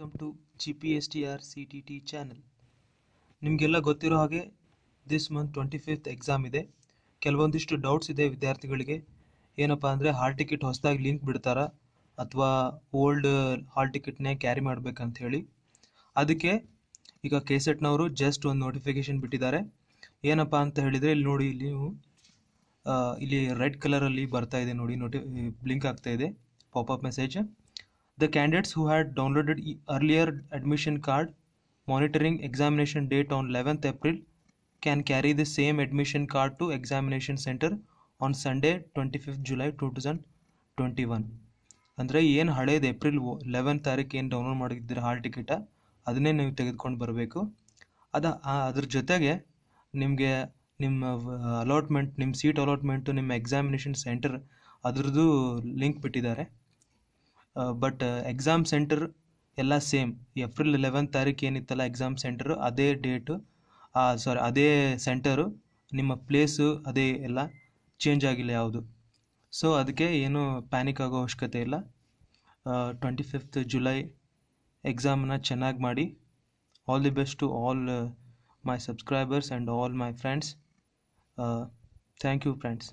Welcome to G P S T R C T T channel ನಿಮಗೆಲ್ಲ ಗೊತ್ತಿರೋ ಹಾಗೆ this month twenty fifth exam ಇದೆ ಕೆಲವೊಂದಿಷ್ಟು doubts ಇದೆ ವಿದ್ಯಾರ್ಥಿಗಳಿಗೆ ಏನಪ್ಪ ಅಂದರೆ ಹಾಲ್ ಟಿಕೆಟ್ ಹೊಸದಾಗಿ ಲಿಂಕ್ ಬಿಡ್ತಾರಾ ಅಥವಾ ಓಲ್ಡ್ ಹಾಲ್ ಟಿಕೆಟ್ನೇ ಕ್ಯಾರಿ ಮಾಡ್ಬೇಕಂತ ಹೇಳಿ ಅದಕ್ಕೆ ಈಗ ಕೆಸೆಟ್ನವರು ಜಸ್ಟ್ ಒಂದು ನೋಟಿಫಿಕೇಶನ್ ಬಿಟ್ಟಿದ್ದಾರೆ ಏನಪ್ಪ ಅಂತ ಹೇಳಿದರೆ ಇಲ್ಲಿ ನೋಡಿ ಇಲ್ಲಿ ನೀವು ಇಲ್ಲಿ ರೆಡ್ ಕಲರಲ್ಲಿ ಬರ್ತಾ ಇದೆ ನೋಡಿ ನೋಟಿ ಬ್ಲಿಂಕ್ ಆಗ್ತಾ ಇದೆ popup message The candidates who had downloaded earlier admission card monitoring examination date on 11th April can carry the same admission card to examination center on Sunday 25th July 2021. ಅಂದರೆ ಏನು ಹಳೇದು April eleven ತಾರೀಕು ಏನು download ಮಾಡಿದ್ದೀರ ಹಾಲ್ ticket ಅದನ್ನೇ ನೀವು ತೆಗೆದುಕೊಂಡು ಬರಬೇಕು ಅದ ಅದ್ರ ಜೊತೆಗೆ ನಿಮಗೆ ನಿಮ್ಮ ಅಲಾಟ್ಮೆಂಟ್ ನಿಮ್ಮ ಸೀಟ್ ಅಲಾಟ್ಮೆಂಟು ನಿಮ್ಮ ಎಕ್ಸಾಮಿನೇಷನ್ ಬಟ್ ಎಕ್ಸಾಮ್ ಸೆಂಟರ್ ಎಲ್ಲ ಸೇಮ್ ಏಪ್ರಿಲ್ ಲೆವೆನ್ ತಾರೀಕು ಏನಿತ್ತಲ್ಲ ಎಕ್ಸಾಮ್ ಸೆಂಟರು ಅದೇ ಡೇಟು ಸಾರಿ ಅದೇ ಸೆಂಟರು ನಿಮ್ಮ ಪ್ಲೇಸು ಅದೇ ಎಲ್ಲ ಚೇಂಜ್ ಆಗಿಲ್ಲ ಯಾವುದು ಸೊ ಅದಕ್ಕೆ ಏನು ಪ್ಯಾನಿಕ್ ಆಗೋ ಅವಶ್ಯಕತೆ ಇಲ್ಲ ಟ್ವೆಂಟಿ ಫಿಫ್ತ್ ಜುಲೈ ಎಕ್ಸಾಮನ್ನ ಚೆನ್ನಾಗಿ ಮಾಡಿ all the best to all my subscribers and all my friends thank you friends